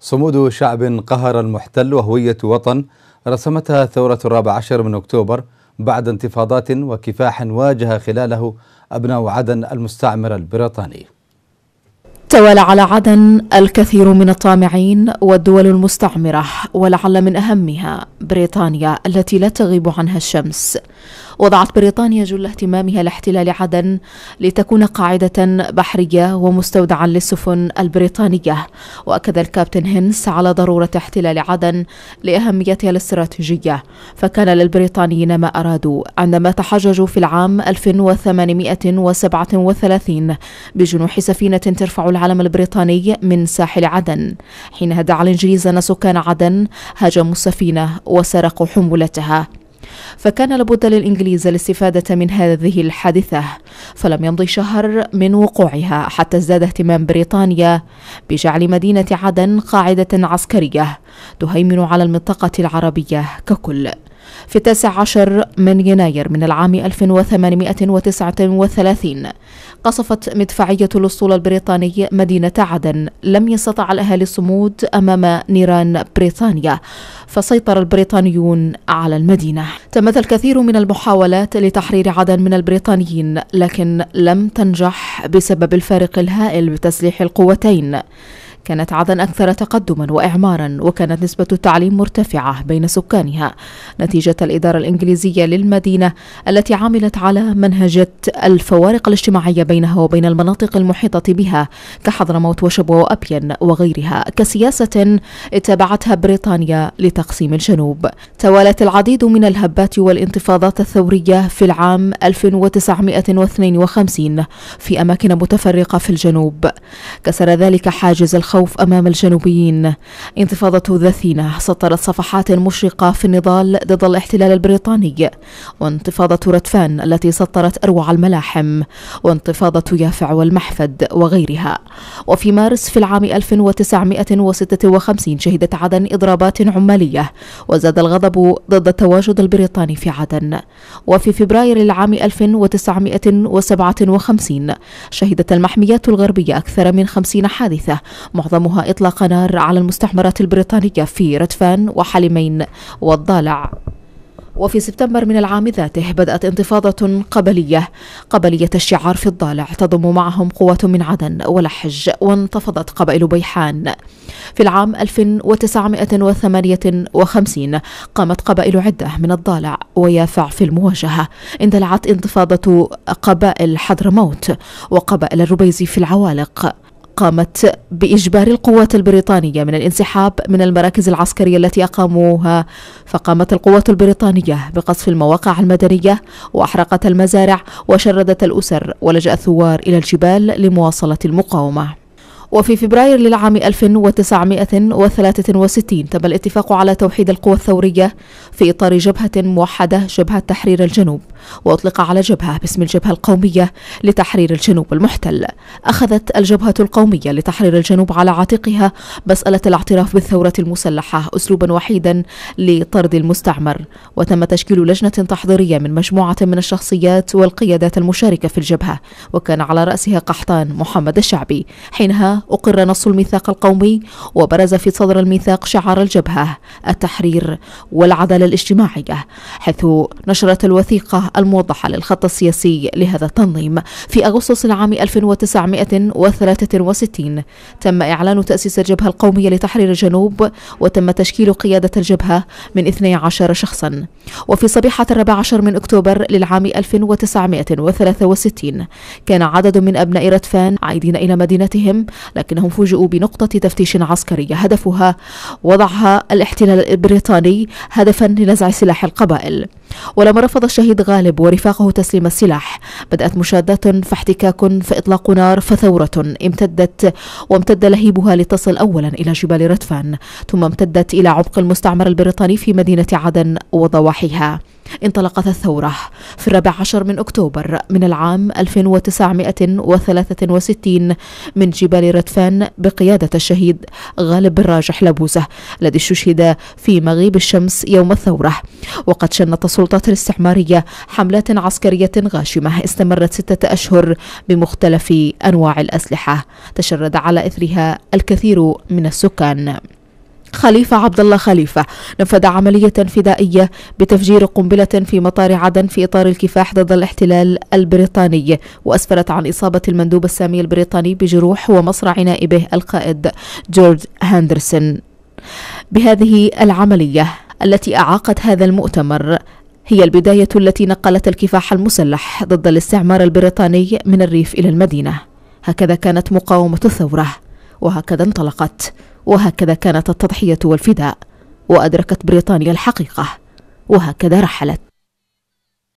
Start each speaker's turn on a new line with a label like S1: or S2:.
S1: صمود شعب قهر المحتل وهوية وطن رسمتها ثورة الرابع عشر من أكتوبر بعد انتفاضات وكفاح واجه خلاله أبناء عدن المستعمر البريطاني توالى على عدن الكثير من الطامعين والدول المستعمرة ولعل من أهمها بريطانيا التي لا تغيب عنها الشمس وضعت بريطانيا جل اهتمامها لاحتلال عدن لتكون قاعدة بحرية ومستودعا للسفن البريطانية وأكد الكابتن هنس على ضرورة احتلال عدن لأهميتها الاستراتيجية فكان للبريطانيين ما أرادوا عندما تحججوا في العام 1837 بجنوح سفينة ترفع العلم البريطاني من ساحل عدن حينها دعا الإنجليز أن سكان عدن هاجموا السفينة وسرقوا حمولتها فكان لابد للإنجليز الاستفادة من هذه الحادثة فلم يمضي شهر من وقوعها حتى ازداد اهتمام بريطانيا بجعل مدينة عدن قاعدة عسكرية تهيمن على المنطقة العربية ككل في التاسع عشر من يناير من العام 1839 قصفت مدفعية الأسطول البريطاني مدينة عدن لم يستطع الأهالي الصمود أمام نيران بريطانيا فسيطر البريطانيون على المدينة تمت الكثير من المحاولات لتحرير عدن من البريطانيين لكن لم تنجح بسبب الفارق الهائل بتسليح القوتين كانت عدن أكثر تقدما وإعمارا وكانت نسبة التعليم مرتفعة بين سكانها نتيجة الإدارة الإنجليزية للمدينة التي عملت على منهجة الفوارق الاجتماعية بينها وبين المناطق المحيطة بها كحضرموت وشبوة وأبين وغيرها كسياسة اتبعتها بريطانيا لتقسيم الجنوب توالت العديد من الهبات والانتفاضات الثورية في العام 1952 في أماكن متفرقة في الجنوب كسر ذلك حاجز الخوف الخوف أمام الجنوبيين انتفاضة ذثينة سطرت صفحات مشرقة في النضال ضد الاحتلال البريطاني وانتفاضة ردفان التي سطرت أروع الملاحم وانتفاضة يافع والمحفد وغيرها وفي مارس في العام 1956 شهدت عدن إضرابات عمالية وزاد الغضب ضد التواجد البريطاني في عدن وفي فبراير العام 1957 شهدت المحميات الغربية أكثر من 50 حادثة معظمها إطلاق نار على المستعمرات البريطانية في ردفان وحلمين والضالع وفي سبتمبر من العام ذاته بدأت انتفاضة قبلية قبلية الشعار في الضالع تضم معهم قوة من عدن ولحج وانتفضت قبائل بيحان في العام 1958 قامت قبائل عدة من الضالع ويافع في المواجهة اندلعت انتفاضة قبائل حضرموت وقبائل الربيزي في العوالق قامت بإجبار القوات البريطانية من الانسحاب من المراكز العسكرية التي أقاموها فقامت القوات البريطانية بقصف المواقع المدنية وأحرقت المزارع وشردت الأسر ولجأ الثوار إلى الجبال لمواصلة المقاومة وفي فبراير للعام 1963 تم الاتفاق على توحيد القوى الثورية في إطار جبهة موحدة جبهة تحرير الجنوب وأطلق على جبهة باسم الجبهة القومية لتحرير الجنوب المحتل أخذت الجبهة القومية لتحرير الجنوب على عاتقها مسألة الاعتراف بالثورة المسلحة أسلوبا وحيدا لطرد المستعمر وتم تشكيل لجنة تحضيرية من مجموعة من الشخصيات والقيادات المشاركة في الجبهة وكان على رأسها قحطان محمد الشعبي حينها أقر نص الميثاق القومي وبرز في صدر الميثاق شعار الجبهة التحرير والعدالة الاجتماعية حيث نشرت الوثيقة الموضحة للخط السياسي لهذا التنظيم في أغسطس العام 1963 تم إعلان تأسيس الجبهة القومية لتحرير الجنوب وتم تشكيل قيادة الجبهة من 12 شخصا وفي صبيحة الرابع عشر من أكتوبر للعام 1963 كان عدد من أبناء ردفان عائدين إلى مدينتهم لكنهم فوجئوا بنقطة تفتيش عسكرية هدفها وضعها الاحتلال البريطاني هدفا لنزع سلاح القبائل ولما رفض الشهيد غالب ورفاقه تسليم السلاح بدأت مشادات فاحتكاك فإطلاق نار فثورة امتدت وامتد لهيبها لتصل أولا إلى جبال ردفان ثم امتدت إلى عمق المستعمر البريطاني في مدينة عدن وضواحيها انطلقت الثورة في الرابع عشر من أكتوبر من العام 1963 من جبال ردفان بقيادة الشهيد غالب بن راجح الذي استشهد في مغيب الشمس يوم الثورة وقد شنت السلطات الاستعمارية حملات عسكرية غاشمة استمرت ستة أشهر بمختلف أنواع الأسلحة تشرد على إثرها الكثير من السكان خليفة عبد الله خليفة نفذ عملية فدائية بتفجير قنبلة في مطار عدن في إطار الكفاح ضد الاحتلال البريطاني وأسفرت عن إصابة المندوب السامي البريطاني بجروح ومصرع نائبه القائد جورج هاندرسون بهذه العملية التي أعاقت هذا المؤتمر هي البداية التي نقلت الكفاح المسلح ضد الاستعمار البريطاني من الريف إلى المدينة هكذا كانت مقاومة الثورة وهكذا انطلقت وهكذا كانت التضحية والفداء وأدركت بريطانيا الحقيقة وهكذا رحلت